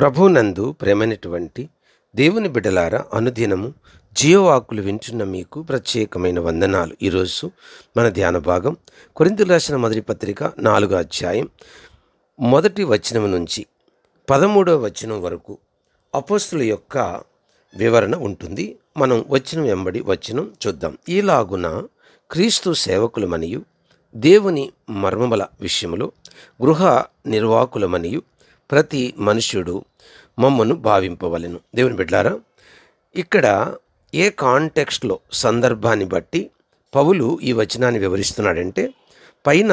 ప్రభునందు ప్రేమైనటువంటి దేవుని బిడలార అనుదినము జీవవాకులు వింటున్న మీకు ప్రత్యేకమైన వందనాలు ఈరోజు మన ధ్యాన భాగం కొరింతలు రాసిన మొదటి పత్రిక నాలుగో అధ్యాయం మొదటి వచనం నుంచి పదమూడవ వచనం వరకు అపోస్తుల యొక్క వివరణ ఉంటుంది మనం వచనం వెంబడి వచనం చూద్దాం ఈలాగున క్రీస్తు సేవకులమనియు దేవుని మర్మముల విషయములో గృహ నిర్వాకులమనియు ప్రతి మనుష్యుడు మమ్మను భావింపవలను దేవుని బిడ్డారా ఇక్కడ ఏ కాంటెక్స్ట్లో సందర్భాన్ని బట్టి పౌలు ఈ వచనాన్ని వివరిస్తున్నాడంటే పైన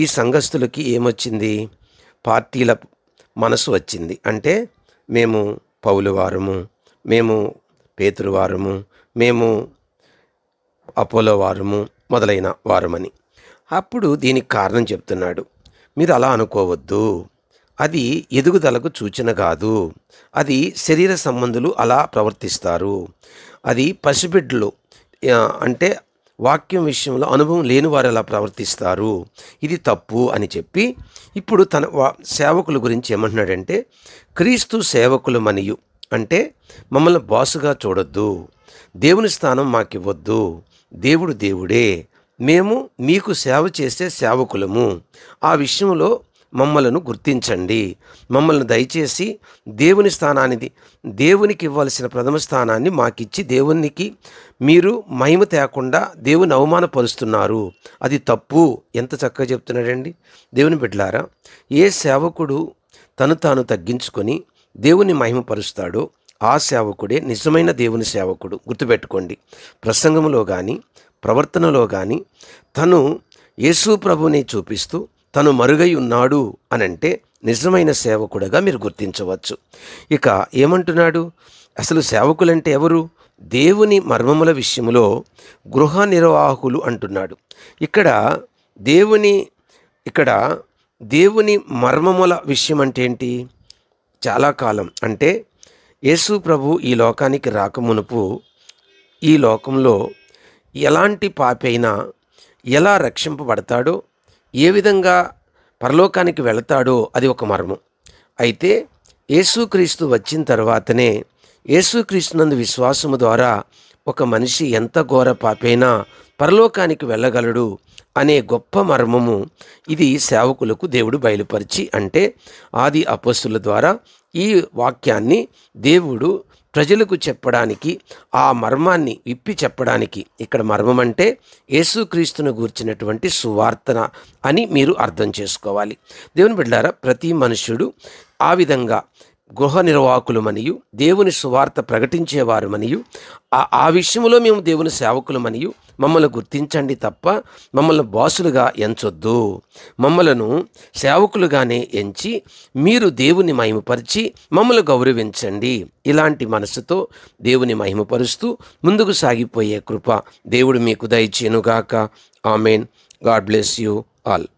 ఈ సంఘస్థులకి ఏమొచ్చింది పార్టీల మనసు వచ్చింది అంటే మేము పౌలు వారము మేము పేతురువారము వారము మేము అపోలో వారము మొదలైన వారమని అప్పుడు దీనికి కారణం చెప్తున్నాడు మీరు అలా అనుకోవద్దు అది ఎదుగుదలకు సూచన కాదు అది శరీర సంబంధులు అలా ప్రవర్తిస్తారు అది పసిబిడ్డలు అంటే వాక్యం విషయంలో అనుభవం లేని వారు అలా ప్రవర్తిస్తారు ఇది తప్పు అని చెప్పి ఇప్పుడు తన సేవకుల గురించి ఏమంటున్నాడంటే క్రీస్తు సేవకులు మనియు అంటే మమ్మల్ని బాసుగా చూడొద్దు దేవుని స్థానం మాకివ్వద్దు దేవుడు దేవుడే మేము మీకు సేవ చేసే సేవకులము ఆ విషయంలో మమ్మలను గుర్తించండి మమ్మల్ని దయచేసి దేవుని స్థానాన్ని దేవునికి ఇవ్వాల్సిన ప్రథమ స్థానాన్ని మాకిచ్చి దేవునికి మీరు మహిమ తేకుండా దేవుని అవమానపరుస్తున్నారు అది తప్పు ఎంత చక్కగా చెప్తున్నాడండి దేవుని బిడ్డలారా ఏ సేవకుడు తను తాను తగ్గించుకొని దేవుని మహిమపరుస్తాడో ఆ సేవకుడే నిజమైన దేవుని సేవకుడు గుర్తుపెట్టుకోండి ప్రసంగంలో కానీ ప్రవర్తనలో కానీ తను యేసు ప్రభుని చూపిస్తూ తను మరుగై ఉన్నాడు అనంటే నిజమైన సేవకుడుగా మీరు గుర్తించవచ్చు ఇక ఏమంటున్నాడు అసలు సేవకులంటే ఎవరు దేవుని మర్మముల విషయంలో గృహ నిర్వాహకులు అంటున్నాడు ఇక్కడ దేవుని ఇక్కడ దేవుని మర్మముల విషయం అంటే ఏంటి చాలా కాలం అంటే యేసు ప్రభు ఈ లోకానికి రాకమునుపు ఈ లోకంలో ఎలాంటి పాపైనా ఎలా రక్షింపబడతాడో ఏ విధంగా పరలోకానికి వెళతాడో అది ఒక మర్మం అయితే యేసుక్రీస్తు వచ్చిన తర్వాతనే యేసుక్రీస్తునందు విశ్వాసము ద్వారా ఒక మనిషి ఎంత ఘోర పాపైనా పరలోకానికి వెళ్ళగలడు అనే గొప్ప మర్మము ఇది సేవకులకు దేవుడు బయలుపరిచి అంటే ఆది అపస్సుల ద్వారా ఈ వాక్యాన్ని దేవుడు ప్రజలకు చెప్పడానికి ఆ మర్మాన్ని విప్పి చెప్పడానికి ఇక్కడ మర్మం అంటే యేసుక్రీస్తును గూర్చినటువంటి సువార్తన అని మీరు అర్థం చేసుకోవాలి దేవుని బిడ్డారా ప్రతి మనుష్యుడు ఆ విధంగా గృహ మనియు దేవుని సువార్త ప్రకటించేవారు మనియు ఆ విషయంలో మేము దేవుని సేవకులు మనియు మమ్మల్ని గుర్తించండి తప్ప మమ్మల్ని బాసులుగా ఎంచొద్దు మమ్మలను సేవకులుగానే ఎంచి మీరు దేవుని మహిమపరిచి మమ్మల్ని గౌరవించండి ఇలాంటి మనసుతో దేవుని మహిమపరుస్తూ ముందుకు సాగిపోయే కృప దేవుడు మీకు దయచేనుగాక amen God bless you all